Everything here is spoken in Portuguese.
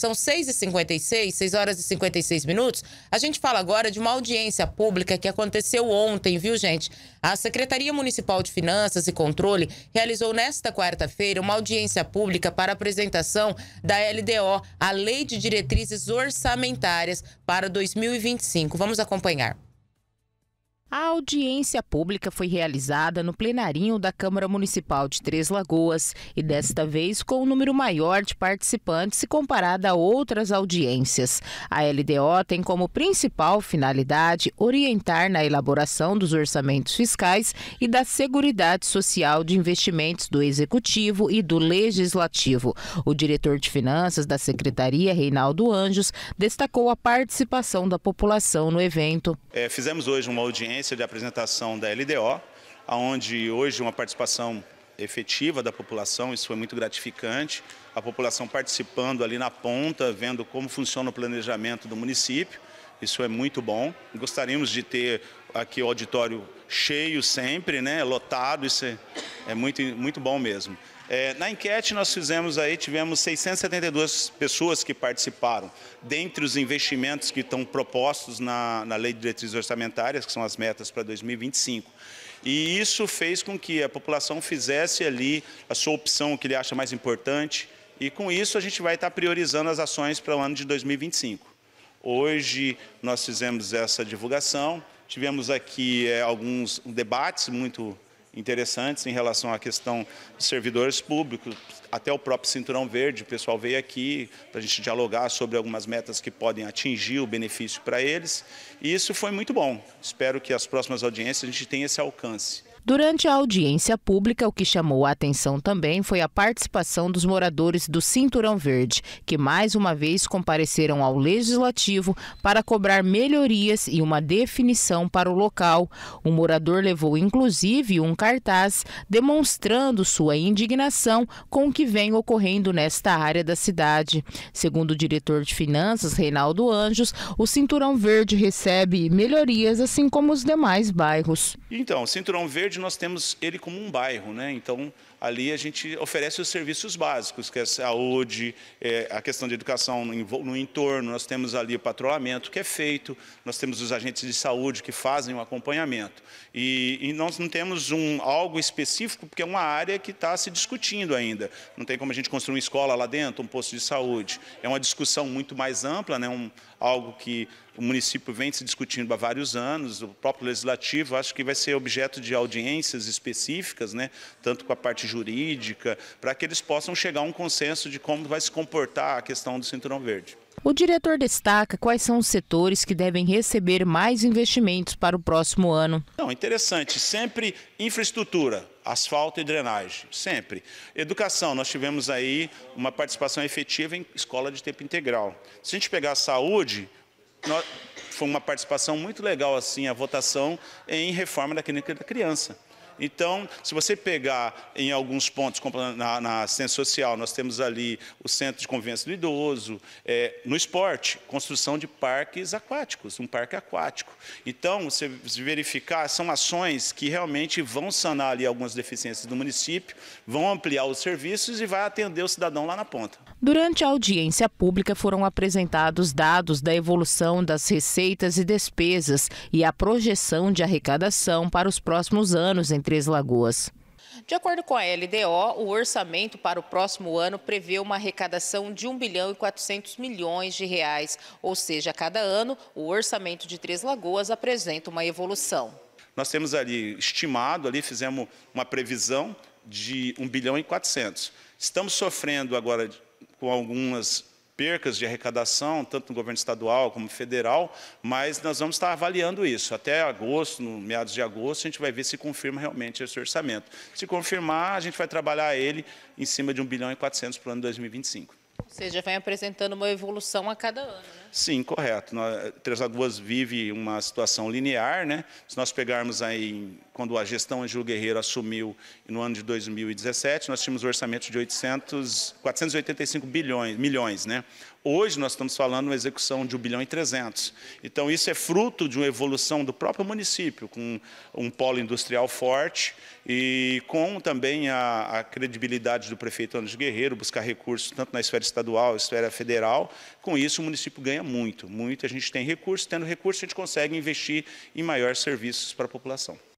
São 6h56, 6 horas e 56 minutos. A gente fala agora de uma audiência pública que aconteceu ontem, viu, gente? A Secretaria Municipal de Finanças e Controle realizou nesta quarta-feira uma audiência pública para apresentação da LDO, a Lei de Diretrizes Orçamentárias para 2025. Vamos acompanhar. A audiência pública foi realizada no plenarinho da Câmara Municipal de Três Lagoas e desta vez com um número maior de participantes se comparada a outras audiências. A LDO tem como principal finalidade orientar na elaboração dos orçamentos fiscais e da Seguridade Social de investimentos do Executivo e do Legislativo. O diretor de Finanças da Secretaria, Reinaldo Anjos, destacou a participação da população no evento. É, fizemos hoje uma audiência sequência de apresentação da LDO, onde hoje uma participação efetiva da população, isso foi muito gratificante, a população participando ali na ponta, vendo como funciona o planejamento do município, isso é muito bom. Gostaríamos de ter aqui o auditório cheio sempre, né, lotado, isso é é muito, muito bom mesmo. É, na enquete nós fizemos aí, tivemos 672 pessoas que participaram. Dentre os investimentos que estão propostos na, na Lei de Diretrizes Orçamentárias, que são as metas para 2025. E isso fez com que a população fizesse ali a sua opção, o que ele acha mais importante. E com isso a gente vai estar priorizando as ações para o ano de 2025. Hoje nós fizemos essa divulgação, tivemos aqui é, alguns debates muito interessantes em relação à questão de servidores públicos, até o próprio Cinturão Verde, o pessoal veio aqui para a gente dialogar sobre algumas metas que podem atingir o benefício para eles, e isso foi muito bom. Espero que as próximas audiências a gente tenha esse alcance. Durante a audiência pública, o que chamou a atenção também foi a participação dos moradores do Cinturão Verde, que mais uma vez compareceram ao Legislativo para cobrar melhorias e uma definição para o local. O morador levou inclusive um cartaz demonstrando sua indignação com o que vem ocorrendo nesta área da cidade. Segundo o diretor de finanças, Reinaldo Anjos, o Cinturão Verde recebe melhorias assim como os demais bairros. Então, o Cinturão Verde nós temos ele como um bairro, né? Então, ali a gente oferece os serviços básicos, que é saúde, é, a questão de educação no, no, entorno, nós temos ali o patrulhamento que é feito, nós temos os agentes de saúde que fazem o acompanhamento. E, e nós não temos um, algo específico, porque é uma área que está se discutindo ainda. Não tem como a gente construir uma escola lá dentro, um posto de saúde. É uma discussão muito mais ampla, né? Um, algo que o município vem se discutindo há vários anos, o próprio legislativo, acho que vai ser objeto de audiência específicas, né, tanto com a parte jurídica, para que eles possam chegar a um consenso de como vai se comportar a questão do cinturão verde. O diretor destaca quais são os setores que devem receber mais investimentos para o próximo ano. Não, interessante, sempre infraestrutura, asfalto e drenagem, sempre. Educação, nós tivemos aí uma participação efetiva em escola de tempo integral. Se a gente pegar a saúde, nós foi uma participação muito legal assim a votação em reforma da clínica da criança. Então, se você pegar em alguns pontos, na, na assistência social, nós temos ali o centro de convivência do idoso, é, no esporte, construção de parques aquáticos, um parque aquático. Então, se verificar, são ações que realmente vão sanar ali algumas deficiências do município, vão ampliar os serviços e vai atender o cidadão lá na ponta. Durante a audiência pública foram apresentados dados da evolução das receitas e despesas e a projeção de arrecadação para os próximos anos em Três Lagoas. De acordo com a LDO, o orçamento para o próximo ano prevê uma arrecadação de 1 bilhão e 400 milhões de reais, ou seja, a cada ano o orçamento de Três Lagoas apresenta uma evolução. Nós temos ali estimado, ali fizemos uma previsão de 1 bilhão e 400. Estamos sofrendo agora com algumas percas de arrecadação, tanto no governo estadual como federal, mas nós vamos estar avaliando isso. Até agosto, no meados de agosto, a gente vai ver se confirma realmente esse orçamento. Se confirmar, a gente vai trabalhar ele em cima de 1 bilhão e 400 para o ano 2025. Ou seja, vem apresentando uma evolução a cada ano. Né? Sim, correto. Três Lagoas vive uma situação linear, né? Se nós pegarmos aí, quando a gestão Angelo Guerreiro assumiu no ano de 2017, nós tínhamos um orçamento de 800, 485 bilhões, milhões, né? Hoje nós estamos falando uma execução de 1 bilhão e 300. Então isso é fruto de uma evolução do próprio município, com um polo industrial forte e com também a, a credibilidade do prefeito Angelo Guerreiro, buscar recursos tanto na esfera estadual, esfera federal. Com isso o município ganha ganha muito, muito. A gente tem recurso, tendo recurso, a gente consegue investir em maiores serviços para a população.